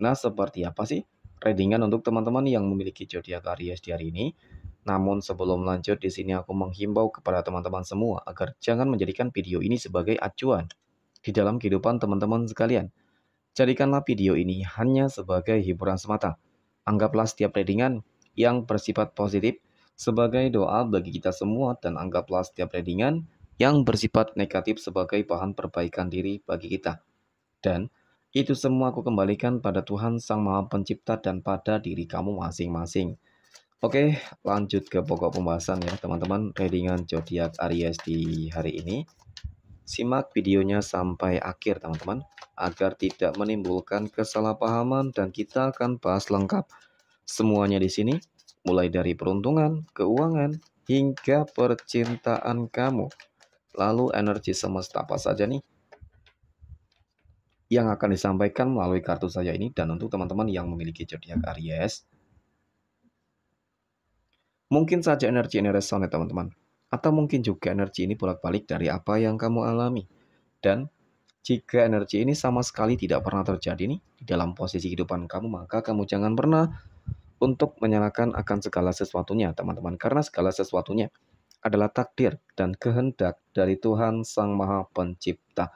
Nah, seperti apa sih readingan untuk teman-teman yang memiliki zodiak Aries di hari ini? Namun sebelum lanjut di sini aku menghimbau kepada teman-teman semua agar jangan menjadikan video ini sebagai acuan di dalam kehidupan teman-teman sekalian. Jadikanlah video ini hanya sebagai hiburan semata. Anggaplah setiap readingan yang bersifat positif sebagai doa bagi kita semua dan anggaplah setiap readingan yang bersifat negatif sebagai bahan perbaikan diri bagi kita. Dan itu semua aku kembalikan pada Tuhan Sang Maha Pencipta dan pada diri kamu masing-masing. Oke, lanjut ke pokok pembahasan ya teman-teman readingan zodiak Aries di hari ini. Simak videonya sampai akhir teman-teman agar tidak menimbulkan kesalahpahaman dan kita akan bahas lengkap semuanya di sini mulai dari peruntungan, keuangan hingga percintaan kamu. Lalu energi semesta apa saja nih yang akan disampaikan melalui kartu saya ini dan untuk teman-teman yang memiliki zodiak Aries mungkin saja energi ini resonate teman-teman atau mungkin juga energi ini bolak-balik dari apa yang kamu alami dan jika energi ini sama sekali tidak pernah terjadi nih di dalam posisi kehidupan kamu maka kamu jangan pernah untuk menyalahkan akan segala sesuatunya teman-teman karena segala sesuatunya adalah takdir dan kehendak dari Tuhan Sang Maha Pencipta.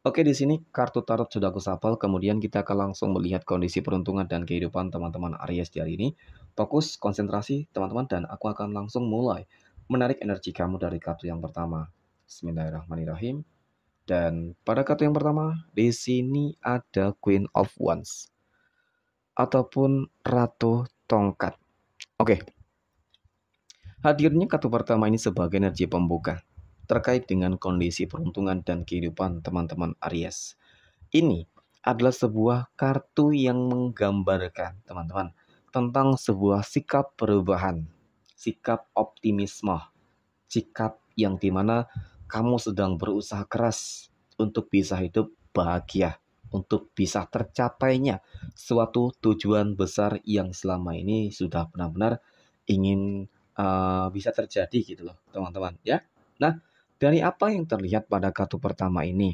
Oke, di sini kartu tarot sudah aku sapal, kemudian kita akan langsung melihat kondisi peruntungan dan kehidupan teman-teman Aries di hari ini. Fokus, konsentrasi, teman-teman, dan aku akan langsung mulai menarik energi kamu dari kartu yang pertama. Bismillahirrahmanirrahim. Dan pada kartu yang pertama, di sini ada Queen of Wands. Ataupun Ratu Tongkat. Oke. Hadirnya kartu pertama ini sebagai energi pembuka terkait dengan kondisi peruntungan dan kehidupan teman-teman Aries. Ini adalah sebuah kartu yang menggambarkan, teman-teman, tentang sebuah sikap perubahan, sikap optimisme, sikap yang dimana kamu sedang berusaha keras untuk bisa hidup bahagia, untuk bisa tercapainya suatu tujuan besar yang selama ini sudah benar-benar ingin uh, bisa terjadi gitu loh, teman-teman ya. Nah, dari apa yang terlihat pada kartu pertama ini,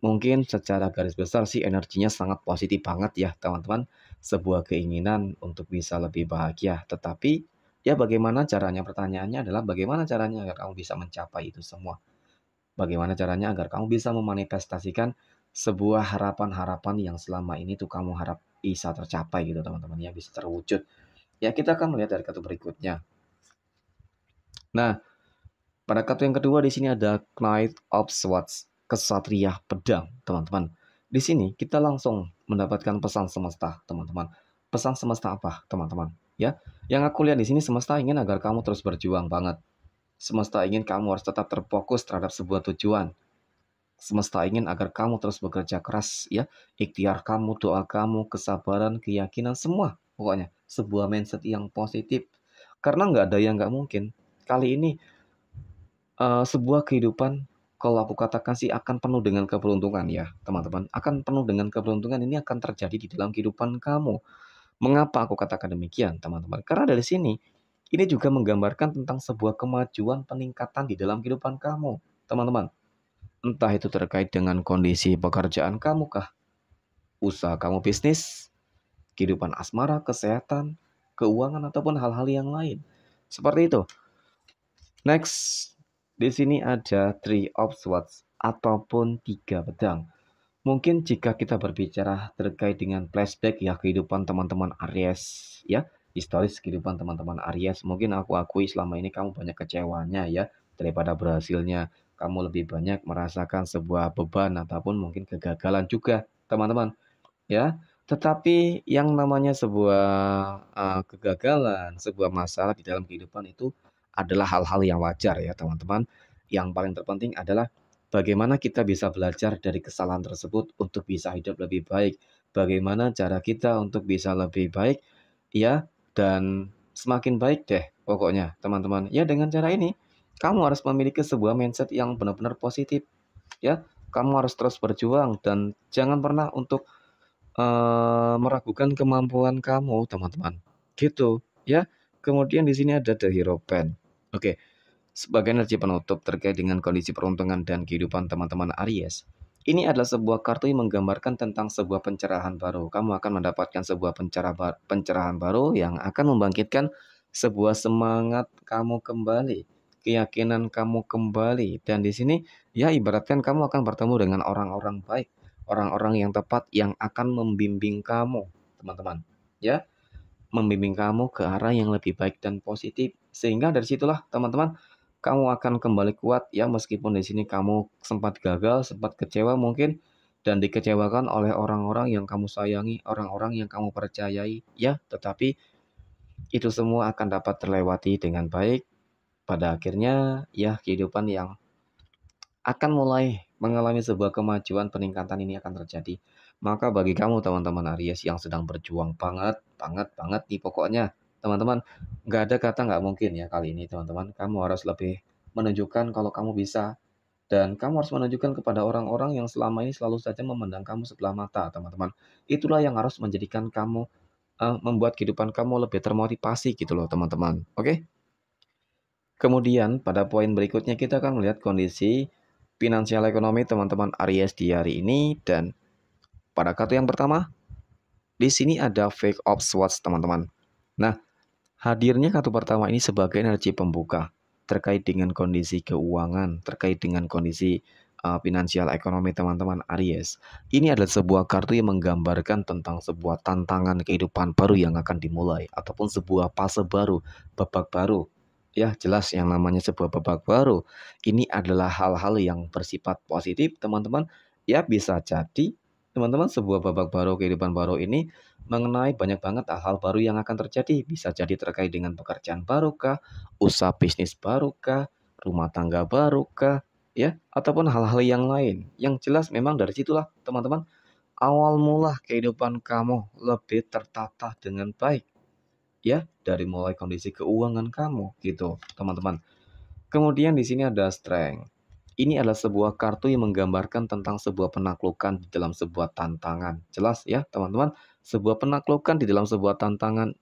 mungkin secara garis besar sih energinya sangat positif banget ya teman-teman. Sebuah keinginan untuk bisa lebih bahagia. Tetapi ya bagaimana caranya? Pertanyaannya adalah bagaimana caranya agar kamu bisa mencapai itu semua? Bagaimana caranya agar kamu bisa memanifestasikan sebuah harapan-harapan yang selama ini tuh kamu harap bisa tercapai gitu teman-teman ya bisa terwujud ya kita akan melihat dari kartu berikutnya nah pada kartu yang kedua di sini ada Knight of Swords, kesatria pedang, teman-teman. Di sini kita langsung mendapatkan pesan semesta, teman-teman. Pesan semesta apa, teman-teman? Ya, yang aku lihat di sini semesta ingin agar kamu terus berjuang banget. Semesta ingin kamu harus tetap terfokus terhadap sebuah tujuan, semesta ingin agar kamu terus bekerja keras ya ikhtiar kamu doa kamu kesabaran keyakinan semua pokoknya sebuah mindset yang positif karena nggak ada yang nggak mungkin kali ini uh, sebuah kehidupan kalau aku katakan sih akan penuh dengan keberuntungan ya teman-teman akan penuh dengan keberuntungan ini akan terjadi di dalam kehidupan kamu mengapa aku katakan demikian teman-teman karena dari sini ini juga menggambarkan tentang sebuah kemajuan peningkatan di dalam kehidupan kamu teman-teman entah itu terkait dengan kondisi pekerjaan kamu kah usaha kamu bisnis kehidupan asmara kesehatan keuangan ataupun hal-hal yang lain seperti itu next di sini ada three of swords ataupun tiga pedang. Mungkin jika kita berbicara terkait dengan flashback ya kehidupan teman-teman Aries ya, historis kehidupan teman-teman Aries, mungkin aku akui selama ini kamu banyak kecewanya ya daripada berhasilnya. Kamu lebih banyak merasakan sebuah beban ataupun mungkin kegagalan juga, teman-teman. Ya, tetapi yang namanya sebuah uh, kegagalan, sebuah masalah di dalam kehidupan itu adalah hal-hal yang wajar ya teman-teman. Yang paling terpenting adalah bagaimana kita bisa belajar dari kesalahan tersebut untuk bisa hidup lebih baik. Bagaimana cara kita untuk bisa lebih baik ya dan semakin baik deh pokoknya teman-teman. Ya dengan cara ini kamu harus memiliki sebuah mindset yang benar-benar positif ya. Kamu harus terus berjuang dan jangan pernah untuk uh, meragukan kemampuan kamu teman-teman. Gitu ya. Kemudian di sini ada The Hero Band. Oke, sebagai energi penutup terkait dengan kondisi peruntungan dan kehidupan teman-teman Aries. Ini adalah sebuah kartu yang menggambarkan tentang sebuah pencerahan baru. Kamu akan mendapatkan sebuah pencerahan baru yang akan membangkitkan sebuah semangat kamu kembali, keyakinan kamu kembali. Dan di sini ya ibaratkan kamu akan bertemu dengan orang-orang baik, orang-orang yang tepat yang akan membimbing kamu, teman-teman. Ya, membimbing kamu ke arah yang lebih baik dan positif sehingga dari situlah teman-teman kamu akan kembali kuat ya meskipun di sini kamu sempat gagal, sempat kecewa mungkin dan dikecewakan oleh orang-orang yang kamu sayangi, orang-orang yang kamu percayai ya, tetapi itu semua akan dapat terlewati dengan baik. Pada akhirnya ya kehidupan yang akan mulai mengalami sebuah kemajuan peningkatan ini akan terjadi. Maka bagi kamu teman-teman Aries yang sedang berjuang banget, banget, banget nih pokoknya teman-teman nggak ada kata nggak mungkin ya kali ini teman-teman kamu harus lebih menunjukkan kalau kamu bisa dan kamu harus menunjukkan kepada orang-orang yang selama ini selalu saja memandang kamu sebelah mata teman-teman itulah yang harus menjadikan kamu uh, membuat kehidupan kamu lebih termotivasi gitu loh teman-teman oke kemudian pada poin berikutnya kita akan melihat kondisi finansial ekonomi teman-teman Aries di hari ini dan pada kartu yang pertama di sini ada fake of swords teman-teman nah Hadirnya kartu pertama ini sebagai energi pembuka terkait dengan kondisi keuangan, terkait dengan kondisi uh, finansial ekonomi teman-teman Aries. Ini adalah sebuah kartu yang menggambarkan tentang sebuah tantangan kehidupan baru yang akan dimulai ataupun sebuah fase baru, babak baru. Ya, jelas yang namanya sebuah babak baru. Ini adalah hal-hal yang bersifat positif, teman-teman. Ya, bisa jadi teman-teman sebuah babak baru kehidupan baru ini mengenai banyak banget hal-hal baru yang akan terjadi. Bisa jadi terkait dengan pekerjaan barokah, usaha bisnis barokah, rumah tangga barokah, ya, ataupun hal-hal yang lain. Yang jelas memang dari situlah teman-teman awal mula kehidupan kamu lebih tertata dengan baik. Ya, dari mulai kondisi keuangan kamu gitu, teman-teman. Kemudian di sini ada strength. Ini adalah sebuah kartu yang menggambarkan tentang sebuah penaklukan di dalam sebuah tantangan. Jelas ya, teman-teman? sebuah penaklukan di dalam sebuah tantangan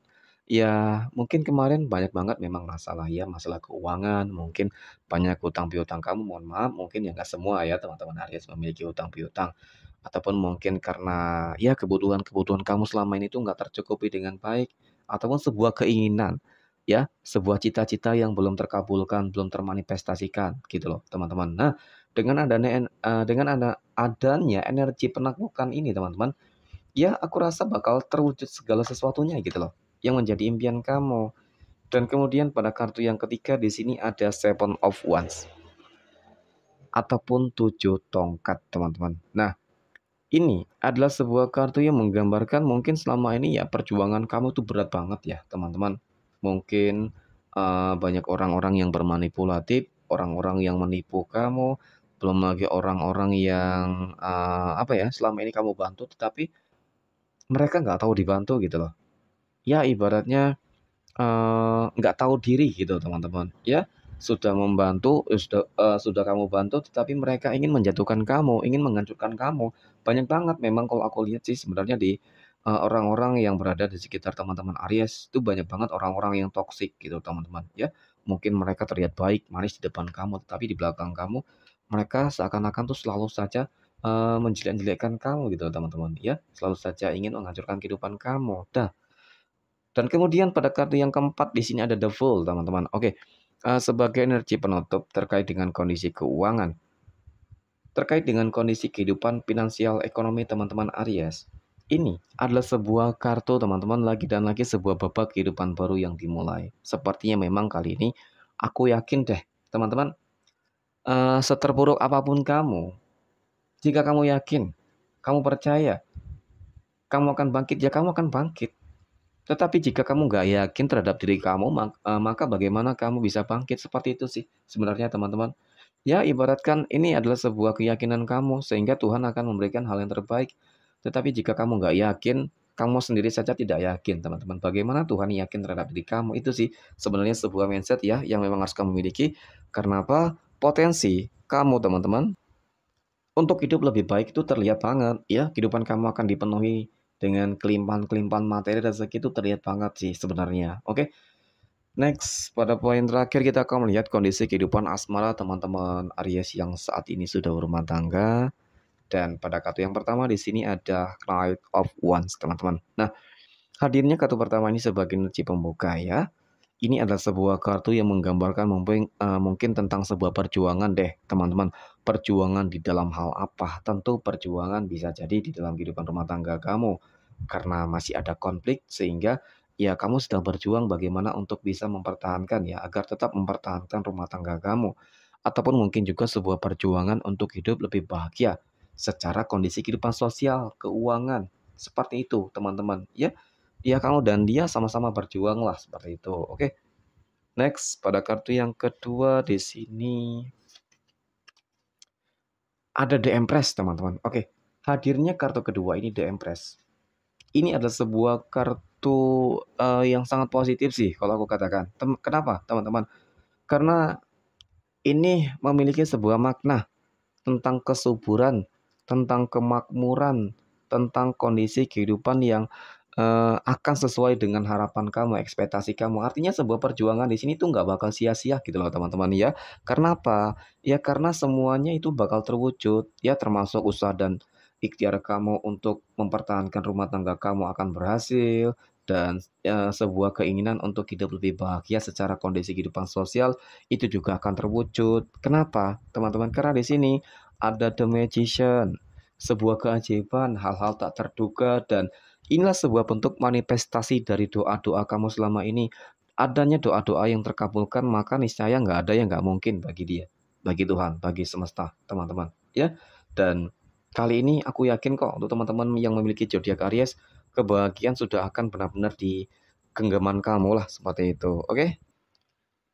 ya mungkin kemarin banyak banget memang masalah ya masalah keuangan mungkin banyak utang piutang kamu mohon maaf mungkin ya nggak semua ya teman-teman Aries memiliki utang piutang ataupun mungkin karena ya kebutuhan-kebutuhan kamu selama ini tuh nggak tercukupi dengan baik ataupun sebuah keinginan ya sebuah cita-cita yang belum terkabulkan belum termanifestasikan gitu loh teman-teman nah dengan adanya eh, dengan ada adanya energi penaklukan ini teman-teman ya aku rasa bakal terwujud segala sesuatunya gitu loh yang menjadi impian kamu. Dan kemudian pada kartu yang ketiga di sini ada Seven of Wands ataupun tujuh tongkat teman-teman. Nah ini adalah sebuah kartu yang menggambarkan mungkin selama ini ya perjuangan kamu tuh berat banget ya teman-teman. Mungkin uh, banyak orang-orang yang bermanipulatif, orang-orang yang menipu kamu, belum lagi orang-orang yang uh, apa ya selama ini kamu bantu tetapi mereka nggak tahu dibantu gitu loh ya ibaratnya eh, nggak uh, tahu diri gitu teman-teman ya sudah membantu sudah uh, sudah kamu bantu tetapi mereka ingin menjatuhkan kamu ingin menghancurkan kamu banyak banget memang kalau aku lihat sih sebenarnya di eh, orang-orang uh, yang berada di sekitar teman-teman Aries itu banyak banget orang-orang yang toksik gitu teman-teman ya mungkin mereka terlihat baik manis di depan kamu tapi di belakang kamu mereka seakan-akan tuh selalu saja uh, menjelek-jelekkan kamu gitu teman-teman ya selalu saja ingin menghancurkan kehidupan kamu dah dan kemudian pada kartu yang keempat di sini ada the fool teman-teman oke uh, sebagai energi penutup terkait dengan kondisi keuangan terkait dengan kondisi kehidupan finansial ekonomi teman-teman Aries ini adalah sebuah kartu teman-teman lagi dan lagi sebuah babak kehidupan baru yang dimulai. Sepertinya memang kali ini aku yakin deh teman-teman uh, seterburuk apapun kamu jika kamu yakin, kamu percaya, kamu akan bangkit, ya kamu akan bangkit. Tetapi jika kamu nggak yakin terhadap diri kamu, eh, maka bagaimana kamu bisa bangkit? Seperti itu sih sebenarnya teman-teman. Ya ibaratkan ini adalah sebuah keyakinan kamu, sehingga Tuhan akan memberikan hal yang terbaik. Tetapi jika kamu nggak yakin, kamu sendiri saja tidak yakin teman-teman. Bagaimana Tuhan yakin terhadap diri kamu? Itu sih sebenarnya sebuah mindset ya yang memang harus kamu miliki. Karena apa? Potensi kamu teman-teman untuk hidup lebih baik itu terlihat banget ya kehidupan kamu akan dipenuhi dengan kelimpahan-kelimpahan materi rezeki itu terlihat banget sih sebenarnya oke okay? next pada poin terakhir kita akan melihat kondisi kehidupan asmara teman-teman Aries yang saat ini sudah berumah tangga dan pada kartu yang pertama di sini ada Knight of Wands teman-teman nah hadirnya kartu pertama ini sebagai energi pembuka ya ini adalah sebuah kartu yang menggambarkan mungkin, uh, eh, mungkin tentang sebuah perjuangan deh, teman-teman. Perjuangan di dalam hal apa? Tentu perjuangan bisa jadi di dalam kehidupan rumah tangga kamu karena masih ada konflik sehingga ya kamu sedang berjuang bagaimana untuk bisa mempertahankan ya agar tetap mempertahankan rumah tangga kamu ataupun mungkin juga sebuah perjuangan untuk hidup lebih bahagia secara kondisi kehidupan sosial, keuangan. Seperti itu, teman-teman, ya ya kalau dan dia sama-sama berjuang lah seperti itu. Oke. Okay. Next pada kartu yang kedua di sini ada The Empress teman-teman. Oke. Okay. Hadirnya kartu kedua ini The Empress. Ini adalah sebuah kartu uh, yang sangat positif sih kalau aku katakan. Tem kenapa teman-teman? Karena ini memiliki sebuah makna tentang kesuburan, tentang kemakmuran, tentang kondisi kehidupan yang uh, akan sesuai dengan harapan kamu, ekspektasi kamu. Artinya sebuah perjuangan di sini tuh nggak bakal sia-sia gitu loh teman-teman ya. Karena apa? Ya karena semuanya itu bakal terwujud. Ya termasuk usaha dan ikhtiar kamu untuk mempertahankan rumah tangga kamu akan berhasil dan e, sebuah keinginan untuk hidup lebih bahagia secara kondisi kehidupan sosial itu juga akan terwujud. Kenapa? Teman-teman karena di sini ada the magician, sebuah keajaiban, hal-hal tak terduga dan Inilah sebuah bentuk manifestasi dari doa-doa kamu selama ini. Adanya doa-doa yang terkabulkan, maka niscaya nggak ada yang nggak mungkin bagi dia, bagi Tuhan, bagi semesta, teman-teman. Ya, dan kali ini aku yakin kok untuk teman-teman yang memiliki zodiak Aries, kebahagiaan sudah akan benar-benar di genggaman kamu lah seperti itu. Oke? Okay?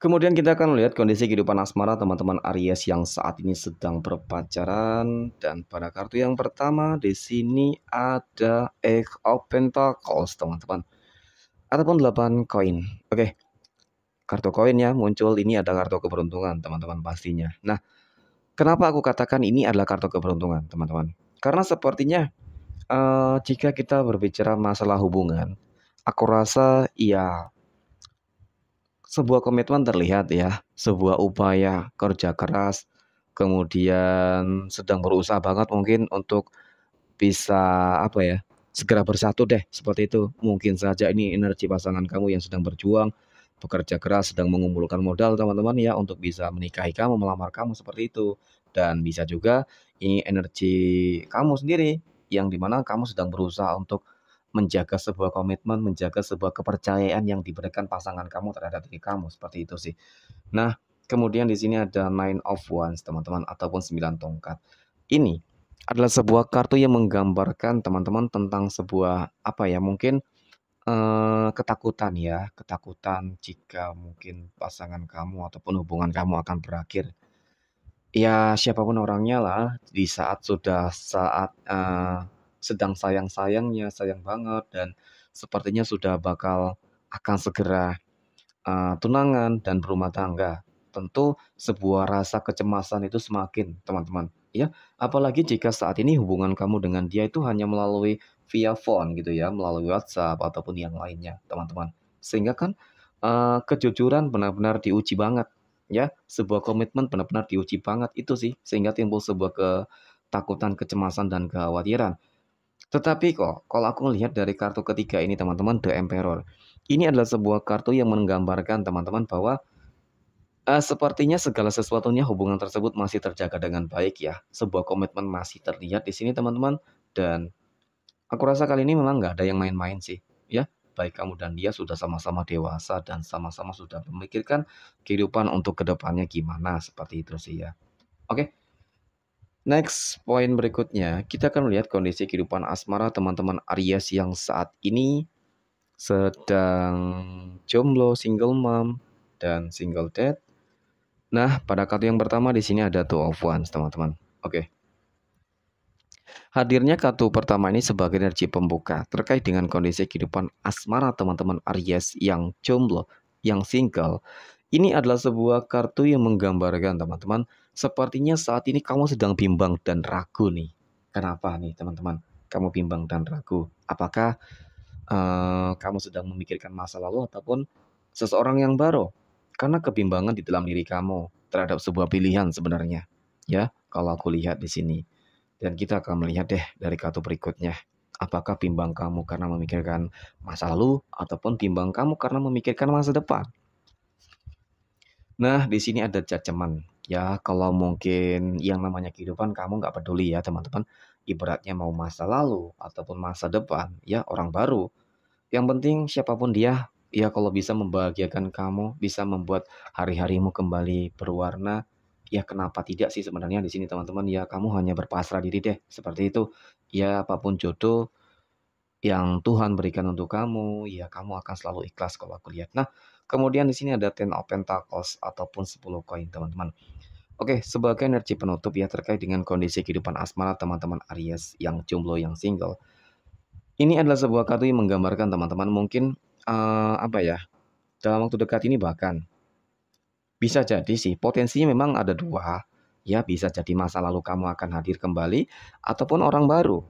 Kemudian kita akan lihat kondisi kehidupan asmara teman-teman Aries yang saat ini sedang berpacaran dan pada kartu yang pertama di sini ada Eight of Pentacles teman-teman ataupun 8 koin. Oke. Kartu koin ya muncul ini ada kartu keberuntungan teman-teman pastinya. Nah, kenapa aku katakan ini adalah kartu keberuntungan teman-teman? Karena sepertinya uh, jika kita berbicara masalah hubungan, aku rasa ya sebuah komitmen terlihat ya, sebuah upaya kerja keras, kemudian sedang berusaha banget mungkin untuk bisa apa ya, segera bersatu deh seperti itu. Mungkin saja ini energi pasangan kamu yang sedang berjuang, bekerja keras, sedang mengumpulkan modal teman-teman ya untuk bisa menikahi kamu, melamar kamu seperti itu. Dan bisa juga ini energi kamu sendiri yang dimana kamu sedang berusaha untuk menjaga sebuah komitmen, menjaga sebuah kepercayaan yang diberikan pasangan kamu terhadap diri kamu seperti itu sih. Nah, kemudian di sini ada nine of wands teman-teman ataupun sembilan tongkat. Ini adalah sebuah kartu yang menggambarkan teman-teman tentang sebuah apa ya mungkin eh, ketakutan ya ketakutan jika mungkin pasangan kamu ataupun hubungan kamu akan berakhir ya siapapun orangnya lah di saat sudah saat eh, sedang sayang-sayangnya, sayang banget dan sepertinya sudah bakal akan segera uh, tunangan dan berumah tangga. Tentu sebuah rasa kecemasan itu semakin, teman-teman. Ya, apalagi jika saat ini hubungan kamu dengan dia itu hanya melalui via phone gitu ya, melalui WhatsApp ataupun yang lainnya, teman-teman. Sehingga kan uh, kejujuran benar-benar diuji banget ya, sebuah komitmen benar-benar diuji banget itu sih sehingga timbul sebuah ketakutan, kecemasan dan kekhawatiran. Tetapi kok, kalau aku lihat dari kartu ketiga ini teman-teman, The Emperor. Ini adalah sebuah kartu yang menggambarkan teman-teman bahwa uh, sepertinya segala sesuatunya hubungan tersebut masih terjaga dengan baik ya. Sebuah komitmen masih terlihat di sini teman-teman. Dan aku rasa kali ini memang nggak ada yang main-main sih. ya Baik kamu dan dia sudah sama-sama dewasa dan sama-sama sudah memikirkan kehidupan untuk kedepannya gimana. Seperti itu sih ya. Oke. Next, poin berikutnya, kita akan melihat kondisi kehidupan asmara teman-teman Aries yang saat ini sedang jomblo, single mom, dan single dad. Nah, pada kartu yang pertama di sini ada two of wands, teman-teman. Oke. Hadirnya kartu pertama ini sebagai energi pembuka terkait dengan kondisi kehidupan asmara teman-teman Aries yang jomblo, yang single. Ini adalah sebuah kartu yang menggambarkan teman-teman Sepertinya saat ini kamu sedang bimbang dan ragu nih. Kenapa nih teman-teman? Kamu bimbang dan ragu. Apakah uh, kamu sedang memikirkan masa lalu ataupun seseorang yang baru? Karena kebimbangan di dalam diri kamu terhadap sebuah pilihan sebenarnya. Ya, kalau aku lihat di sini. Dan kita akan melihat deh dari kartu berikutnya. Apakah bimbang kamu karena memikirkan masa lalu ataupun bimbang kamu karena memikirkan masa depan? Nah, di sini ada jajaman ya kalau mungkin yang namanya kehidupan kamu nggak peduli ya teman-teman ibaratnya mau masa lalu ataupun masa depan ya orang baru yang penting siapapun dia ya kalau bisa membahagiakan kamu bisa membuat hari-harimu kembali berwarna ya kenapa tidak sih sebenarnya di sini teman-teman ya kamu hanya berpasrah diri deh seperti itu ya apapun jodoh yang Tuhan berikan untuk kamu ya kamu akan selalu ikhlas kalau aku lihat nah Kemudian di sini ada Ten of Pentacles ataupun 10 koin teman-teman. Oke, sebagai energi penutup ya terkait dengan kondisi kehidupan asmara teman-teman Aries yang jomblo yang single. Ini adalah sebuah kartu yang menggambarkan teman-teman mungkin uh, apa ya? Dalam waktu dekat ini bahkan bisa jadi sih potensinya memang ada dua, ya bisa jadi masa lalu kamu akan hadir kembali ataupun orang baru.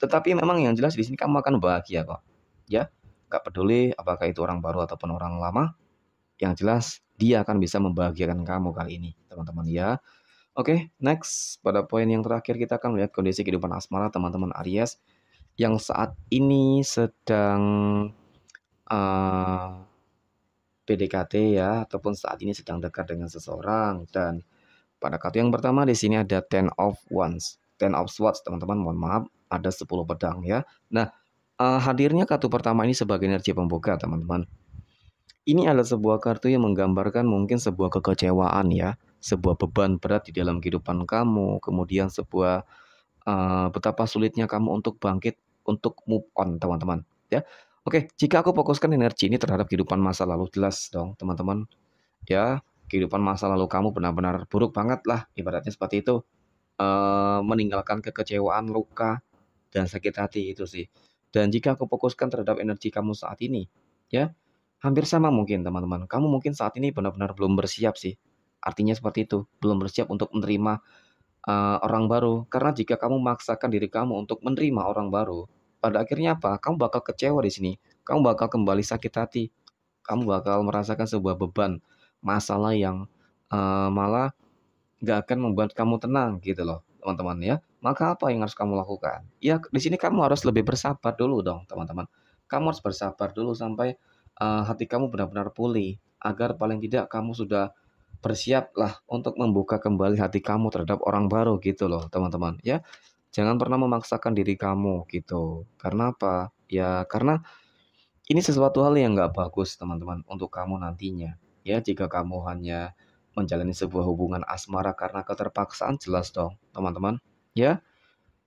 Tetapi memang yang jelas di sini kamu akan bahagia kok. Ya, nggak peduli apakah itu orang baru ataupun orang lama yang jelas dia akan bisa membahagiakan kamu kali ini teman-teman ya oke okay, next pada poin yang terakhir kita akan melihat kondisi kehidupan asmara teman-teman Aries yang saat ini sedang uh, eh, PDKT ya ataupun saat ini sedang dekat dengan seseorang dan pada kartu yang pertama di sini ada ten of wands ten of swords teman-teman mohon maaf ada 10 pedang ya nah Uh, hadirnya kartu pertama ini sebagai energi pembuka, teman-teman. Ini adalah sebuah kartu yang menggambarkan mungkin sebuah kekecewaan ya, sebuah beban berat di dalam kehidupan kamu, kemudian sebuah uh, betapa sulitnya kamu untuk bangkit, untuk move on, teman-teman. Ya, oke. Jika aku fokuskan energi ini terhadap kehidupan masa lalu, jelas dong, teman-teman. Ya, kehidupan masa lalu kamu benar-benar buruk banget lah, ibaratnya seperti itu. Uh, meninggalkan kekecewaan, luka, dan sakit hati itu sih. Dan jika aku fokuskan terhadap energi kamu saat ini, ya, hampir sama mungkin teman-teman. Kamu mungkin saat ini benar-benar belum bersiap sih. Artinya seperti itu, belum bersiap untuk menerima uh, orang baru. Karena jika kamu memaksakan diri kamu untuk menerima orang baru, pada akhirnya apa? Kamu bakal kecewa di sini. Kamu bakal kembali sakit hati. Kamu bakal merasakan sebuah beban, masalah yang uh, malah gak akan membuat kamu tenang gitu loh, teman-teman ya. Maka apa yang harus kamu lakukan? Ya, di sini kamu harus lebih bersabar dulu dong, teman-teman. Kamu harus bersabar dulu sampai uh, hati kamu benar-benar pulih agar paling tidak kamu sudah bersiaplah untuk membuka kembali hati kamu terhadap orang baru gitu loh, teman-teman. Ya, jangan pernah memaksakan diri kamu gitu. Karena apa? Ya, karena ini sesuatu hal yang nggak bagus, teman-teman, untuk kamu nantinya. Ya, jika kamu hanya menjalani sebuah hubungan asmara karena keterpaksaan jelas dong, teman-teman ya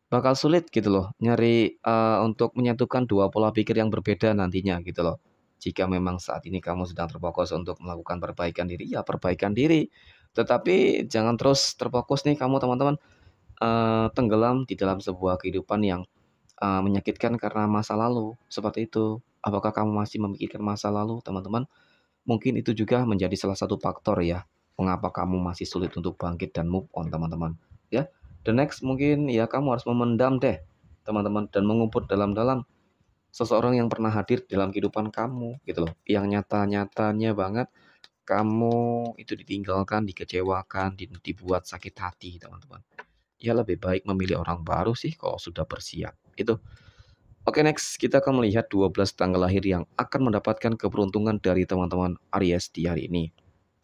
bakal sulit gitu loh nyari uh, untuk menyatukan dua pola pikir yang berbeda nantinya gitu loh. Jika memang saat ini kamu sedang terfokus untuk melakukan perbaikan diri, ya perbaikan diri. Tetapi jangan terus terfokus nih kamu teman-teman uh, tenggelam di dalam sebuah kehidupan yang uh, menyakitkan karena masa lalu seperti itu. Apakah kamu masih memikirkan masa lalu, teman-teman? Mungkin itu juga menjadi salah satu faktor ya mengapa kamu masih sulit untuk bangkit dan move on, teman-teman. Ya, the next mungkin ya kamu harus memendam deh teman-teman dan mengumpul dalam-dalam seseorang yang pernah hadir dalam kehidupan kamu gitu loh yang nyata-nyatanya banget kamu itu ditinggalkan dikecewakan dibuat sakit hati teman-teman ya lebih baik memilih orang baru sih kalau sudah bersiap itu Oke next, kita akan melihat 12 tanggal lahir yang akan mendapatkan keberuntungan dari teman-teman Aries di hari ini.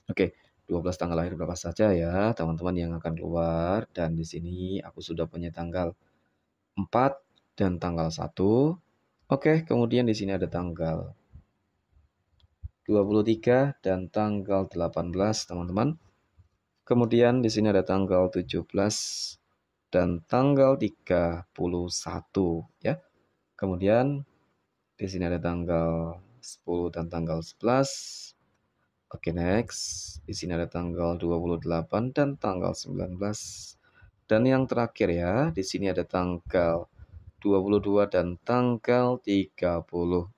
Oke, 12 tanggal lahir berapa saja ya teman-teman yang akan keluar dan di sini aku sudah punya tanggal 4 dan tanggal 1. Oke, kemudian di sini ada tanggal 23 dan tanggal 18, teman-teman. Kemudian di sini ada tanggal 17 dan tanggal 31 ya. Kemudian di sini ada tanggal 10 dan tanggal 11. Oke, okay, next. Di sini ada tanggal 28 dan tanggal 19. Dan yang terakhir ya, di sini ada tanggal 22 dan tanggal 30.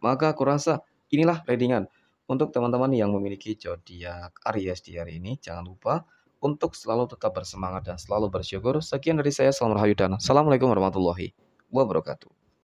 Maka aku rasa inilah readingan untuk teman-teman yang memiliki zodiak Aries di hari ini. Jangan lupa untuk selalu tetap bersemangat dan selalu bersyukur. Sekian dari saya, Salam Rahayu dan Assalamualaikum warahmatullahi wabarakatuh.